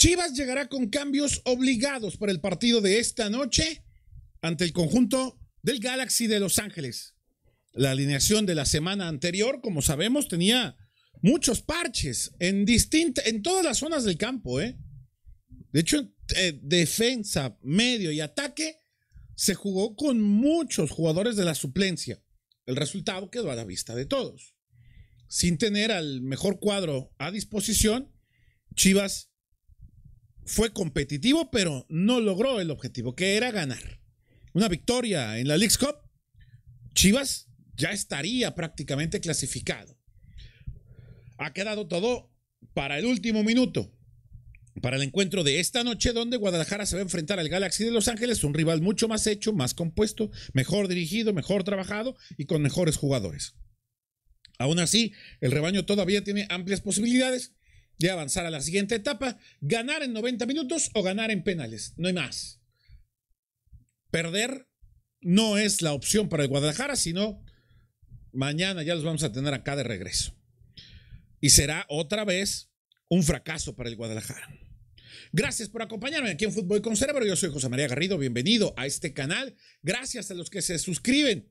Chivas llegará con cambios obligados para el partido de esta noche ante el conjunto del Galaxy de Los Ángeles. La alineación de la semana anterior, como sabemos, tenía muchos parches en, en todas las zonas del campo. ¿eh? De hecho, eh, defensa, medio y ataque se jugó con muchos jugadores de la suplencia. El resultado quedó a la vista de todos. Sin tener al mejor cuadro a disposición, Chivas fue competitivo, pero no logró el objetivo, que era ganar. Una victoria en la League's Cup, Chivas ya estaría prácticamente clasificado. Ha quedado todo para el último minuto, para el encuentro de esta noche, donde Guadalajara se va a enfrentar al Galaxy de Los Ángeles, un rival mucho más hecho, más compuesto, mejor dirigido, mejor trabajado y con mejores jugadores. Aún así, el rebaño todavía tiene amplias posibilidades de avanzar a la siguiente etapa, ganar en 90 minutos o ganar en penales. No hay más. Perder no es la opción para el Guadalajara, sino mañana ya los vamos a tener acá de regreso. Y será otra vez un fracaso para el Guadalajara. Gracias por acompañarme aquí en Fútbol con Cerebro. Yo soy José María Garrido. Bienvenido a este canal. Gracias a los que se suscriben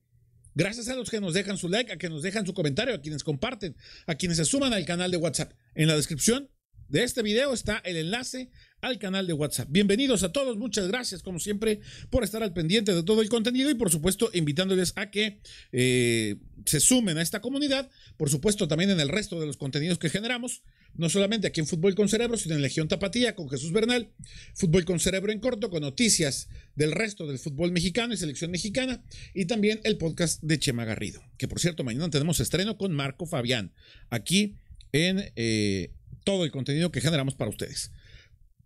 Gracias a los que nos dejan su like, a que nos dejan su comentario, a quienes comparten, a quienes se suman al canal de WhatsApp. En la descripción de este video está el enlace al canal de WhatsApp. Bienvenidos a todos, muchas gracias como siempre por estar al pendiente de todo el contenido y por supuesto invitándoles a que eh, se sumen a esta comunidad, por supuesto también en el resto de los contenidos que generamos no solamente aquí en Fútbol con Cerebro, sino en Legión Tapatía con Jesús Bernal, Fútbol con Cerebro en corto, con noticias del resto del fútbol mexicano y selección mexicana, y también el podcast de Chema Garrido, que por cierto, mañana tenemos estreno con Marco Fabián, aquí en eh, todo el contenido que generamos para ustedes.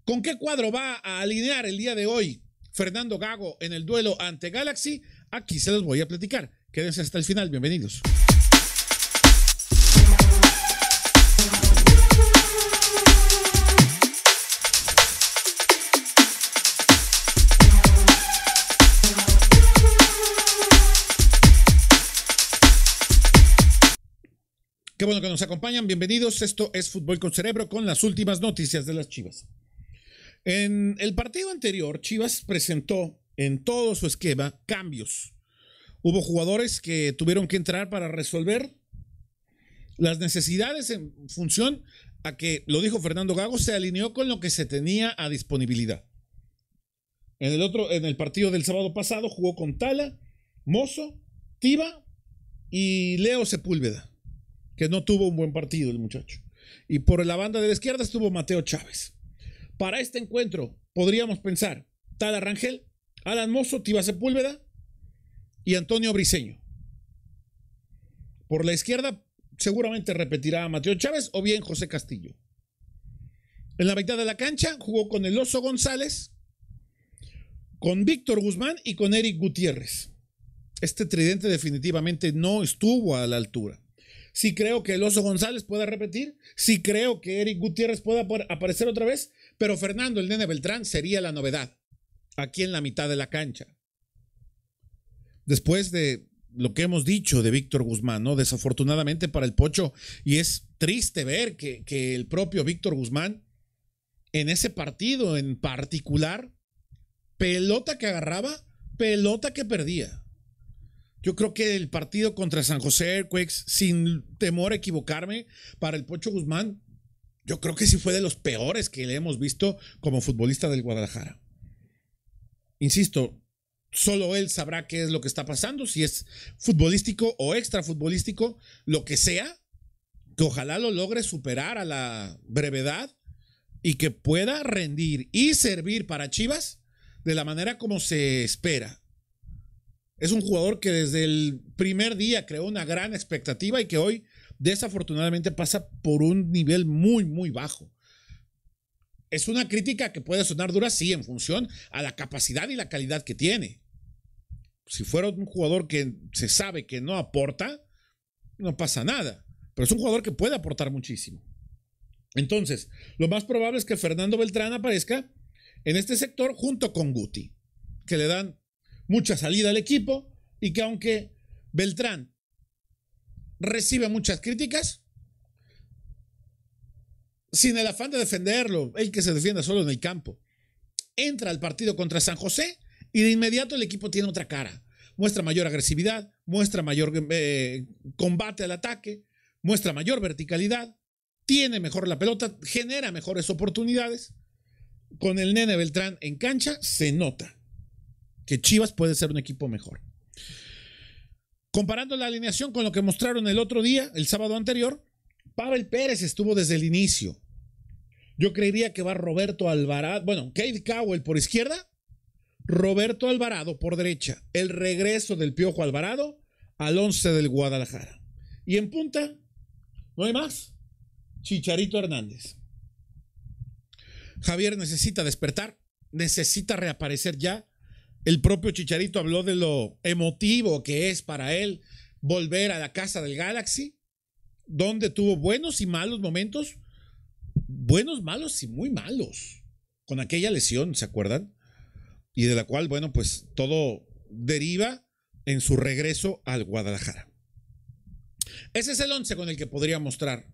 ¿Con qué cuadro va a alinear el día de hoy Fernando Gago en el duelo ante Galaxy? Aquí se los voy a platicar. Quédense hasta el final, bienvenidos. Qué bueno que nos acompañan. Bienvenidos. Esto es Fútbol con Cerebro con las últimas noticias de las Chivas. En el partido anterior, Chivas presentó en todo su esquema cambios. Hubo jugadores que tuvieron que entrar para resolver las necesidades en función a que, lo dijo Fernando Gago, se alineó con lo que se tenía a disponibilidad. En el otro, en el partido del sábado pasado, jugó con Tala, Mozo, Tiba y Leo Sepúlveda no tuvo un buen partido el muchacho. Y por la banda de la izquierda estuvo Mateo Chávez. Para este encuentro podríamos pensar Tala Rangel, Alan Mozo, Tiba Sepúlveda y Antonio Briseño. Por la izquierda seguramente repetirá Mateo Chávez o bien José Castillo. En la mitad de la cancha jugó con el Oso González, con Víctor Guzmán y con Eric Gutiérrez. Este tridente definitivamente no estuvo a la altura. Si creo que el Oso González pueda repetir, si creo que Eric Gutiérrez pueda aparecer otra vez, pero Fernando el Nene Beltrán sería la novedad, aquí en la mitad de la cancha. Después de lo que hemos dicho de Víctor Guzmán, ¿no? Desafortunadamente para el Pocho, y es triste ver que, que el propio Víctor Guzmán, en ese partido en particular, pelota que agarraba, pelota que perdía. Yo creo que el partido contra San José Airquakes, sin temor a equivocarme, para el Pocho Guzmán, yo creo que sí fue de los peores que le hemos visto como futbolista del Guadalajara. Insisto, solo él sabrá qué es lo que está pasando, si es futbolístico o extrafutbolístico, lo que sea, que ojalá lo logre superar a la brevedad y que pueda rendir y servir para Chivas de la manera como se espera. Es un jugador que desde el primer día creó una gran expectativa y que hoy desafortunadamente pasa por un nivel muy, muy bajo. Es una crítica que puede sonar dura, sí, en función a la capacidad y la calidad que tiene. Si fuera un jugador que se sabe que no aporta, no pasa nada. Pero es un jugador que puede aportar muchísimo. Entonces, lo más probable es que Fernando Beltrán aparezca en este sector junto con Guti, que le dan mucha salida al equipo y que aunque Beltrán recibe muchas críticas, sin el afán de defenderlo, el que se defienda solo en el campo, entra al partido contra San José y de inmediato el equipo tiene otra cara. Muestra mayor agresividad, muestra mayor eh, combate al ataque, muestra mayor verticalidad, tiene mejor la pelota, genera mejores oportunidades. Con el nene Beltrán en cancha se nota que Chivas puede ser un equipo mejor. Comparando la alineación con lo que mostraron el otro día, el sábado anterior, Pavel Pérez estuvo desde el inicio. Yo creería que va Roberto Alvarado, bueno, Cade Cowell por izquierda, Roberto Alvarado por derecha, el regreso del Piojo Alvarado al 11 del Guadalajara. Y en punta, no hay más, Chicharito Hernández. Javier necesita despertar, necesita reaparecer ya el propio Chicharito habló de lo emotivo que es para él volver a la casa del Galaxy, donde tuvo buenos y malos momentos, buenos, malos y muy malos, con aquella lesión, ¿se acuerdan? Y de la cual, bueno, pues todo deriva en su regreso al Guadalajara. Ese es el once con el que podría mostrar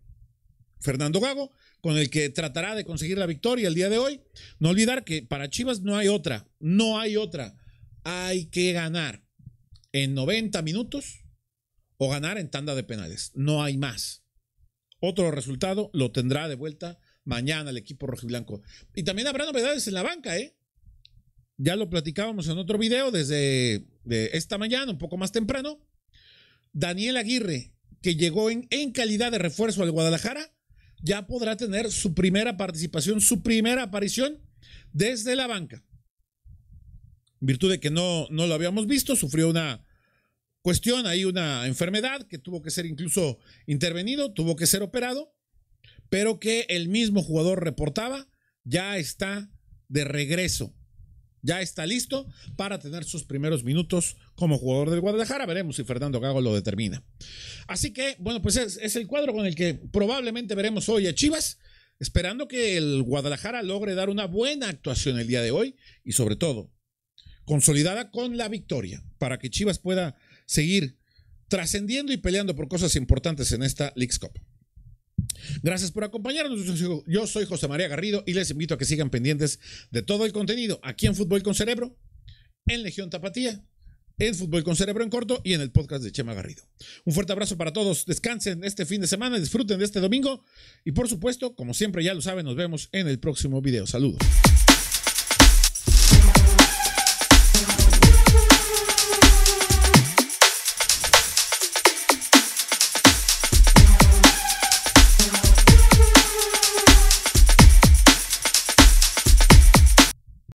Fernando Gago, con el que tratará de conseguir la victoria el día de hoy. No olvidar que para Chivas no hay otra, no hay otra hay que ganar en 90 minutos o ganar en tanda de penales. No hay más. Otro resultado lo tendrá de vuelta mañana el equipo rojiblanco. Y también habrá novedades en la banca, ¿eh? Ya lo platicábamos en otro video desde esta mañana, un poco más temprano. Daniel Aguirre, que llegó en, en calidad de refuerzo al Guadalajara, ya podrá tener su primera participación, su primera aparición desde la banca virtud de que no, no lo habíamos visto, sufrió una cuestión, hay una enfermedad que tuvo que ser incluso intervenido, tuvo que ser operado, pero que el mismo jugador reportaba, ya está de regreso, ya está listo para tener sus primeros minutos como jugador del Guadalajara. Veremos si Fernando Gago lo determina. Así que, bueno, pues es el cuadro con el que probablemente veremos hoy a Chivas esperando que el Guadalajara logre dar una buena actuación el día de hoy y sobre todo consolidada con la victoria para que Chivas pueda seguir trascendiendo y peleando por cosas importantes en esta Leagues Cup. Gracias por acompañarnos. Yo soy José María Garrido y les invito a que sigan pendientes de todo el contenido aquí en Fútbol con Cerebro, en Legión Tapatía, en Fútbol con Cerebro en Corto y en el podcast de Chema Garrido. Un fuerte abrazo para todos. Descansen este fin de semana, disfruten de este domingo y por supuesto, como siempre ya lo saben, nos vemos en el próximo video. Saludos.